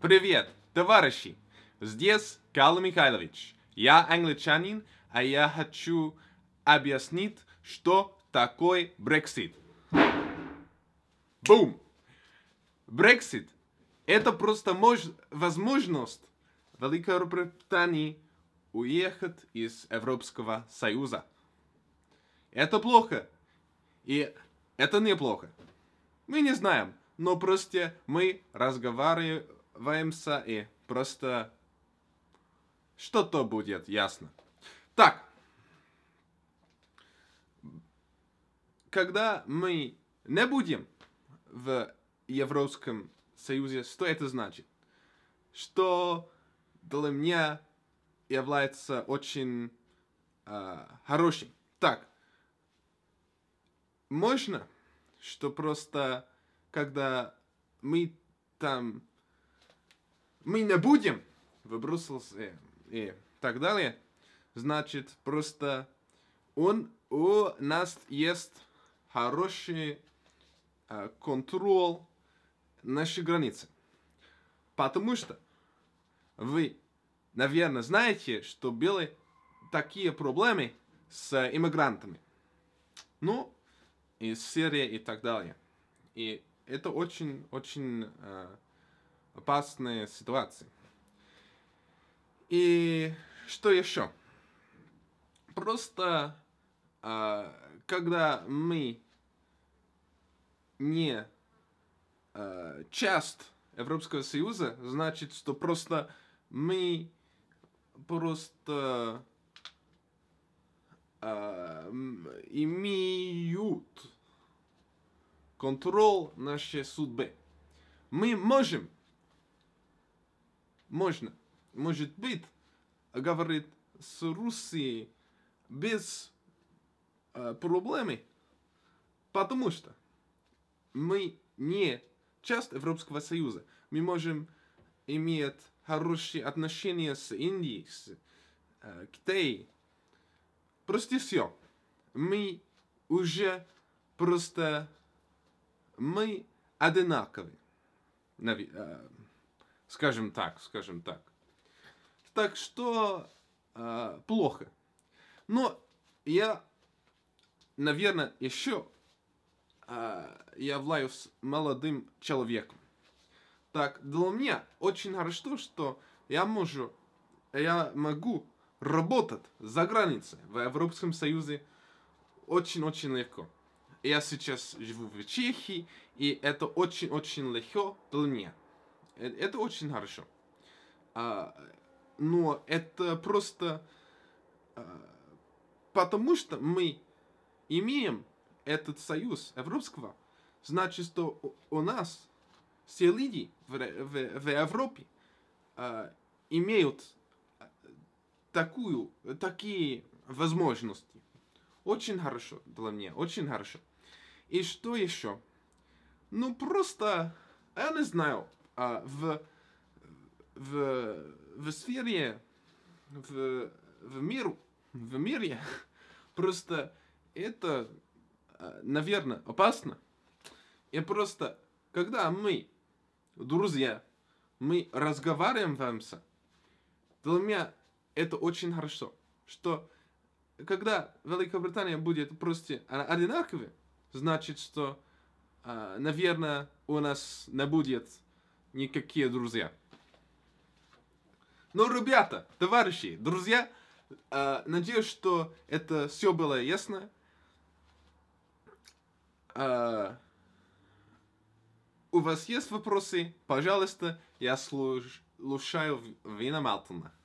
Привет, товарищи! Здесь Карл Михайлович. Я англичанин, а я хочу объяснить, что такое Брексит. Бум! Брексит – это просто мож- возможность Великобритании уехать из Европейского Союза. Это плохо. И это неплохо. Мы не знаем, но просто мы разговариваем ВМСА и просто что-то будет, ясно. Так. Когда мы не будем в Европском Союзе, что это значит? Что для меня является очень э, хорошим. Так, можно, что просто когда мы там мы не будем выбросился э, и так далее. Значит, просто он у нас есть хороший э, контроль нашей границы. Потому что вы, наверное, знаете, что были такие проблемы с иммигрантами. Ну, из Сирии и так далее. И это очень-очень опасные ситуации. И что еще? Просто а, когда мы не а, часть Европейского Союза, значит, что просто мы просто а, имеют контроль нашей судьбы. Мы можем можно, может быть, говорит с Руссией без э, проблемы, потому что мы не часть Европейского Союза. Мы можем иметь хорошие отношения с Индией, с э, Китаем. Просто все. Мы уже просто... Мы одинаковые. Нави... Э, Скажем так, скажем так. Так что э, плохо. Но я, наверное, еще э, являюсь молодым человеком. Так, для меня очень хорошо, что я могу, я могу работать за границей в Европейском Союзе очень-очень легко. Я сейчас живу в Чехии, и это очень-очень легко для меня. Э, это очень хорошо. А, но это просто а, потому, что мы имеем этот союз европского, значит, что у нас все люди в, в, в Европе а, имеют такую, такие возможности. Очень хорошо для меня, очень хорошо. И что еще? Ну просто, я не знаю, а, в, в, в сфере, в, в миру, в мире, просто это, а, наверное, опасно. И просто, когда мы, друзья, мы разговариваем вамся, для меня это очень хорошо, что когда Великобритания будет просто одинаковой, значит, что, а, наверное, у нас не будет никакие друзья. Ну, ребята, товарищи, друзья, э, надеюсь, что это все было ясно. Э, у вас есть вопросы? Пожалуйста, я слушаю Вина Малтона.